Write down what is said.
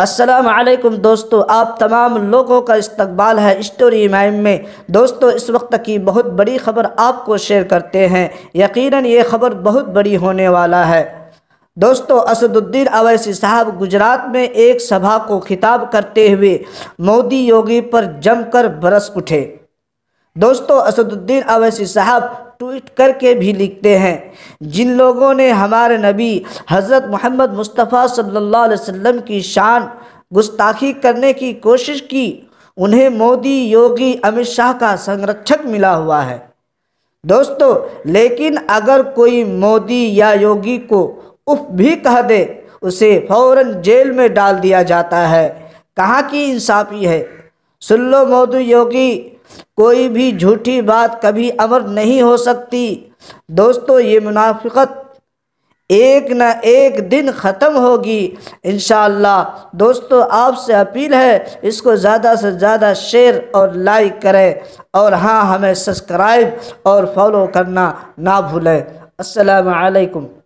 असलकम दोस्तों आप तमाम लोगों का इस्तकबाल है स्टोरी माइम में दोस्तों इस वक्त की बहुत बड़ी खबर आपको शेयर करते हैं यकीनन ये खबर बहुत बड़ी होने वाला है दोस्तों असदुद्दीन अवैसी साहब गुजरात में एक सभा को खिताब करते हुए मोदी योगी पर जमकर बरस उठे दोस्तों असदुद्दीन अवैसी साहब ट्वीट करके भी लिखते हैं जिन लोगों ने हमारे नबी हज़रत मोहम्मद मुस्तफ़ा सल्लल्लाहु अलैहि वसल्लम की शान गुस्ताखी करने की कोशिश की उन्हें मोदी योगी अमित शाह का संरक्षक मिला हुआ है दोस्तों लेकिन अगर कोई मोदी या योगी को उफ भी कह दे उसे फौरन जेल में डाल दिया जाता है कहाँ की इंसाफी है सुल्लो मोदी योगी कोई भी झूठी बात कभी अमर नहीं हो सकती दोस्तों ये मुनाफिकत एक न एक दिन ख़त्म होगी इन दोस्तों आपसे अपील है इसको ज़्यादा से ज़्यादा शेयर और लाइक करें और हाँ हमें सब्सक्राइब और फॉलो करना ना भूलें असलकम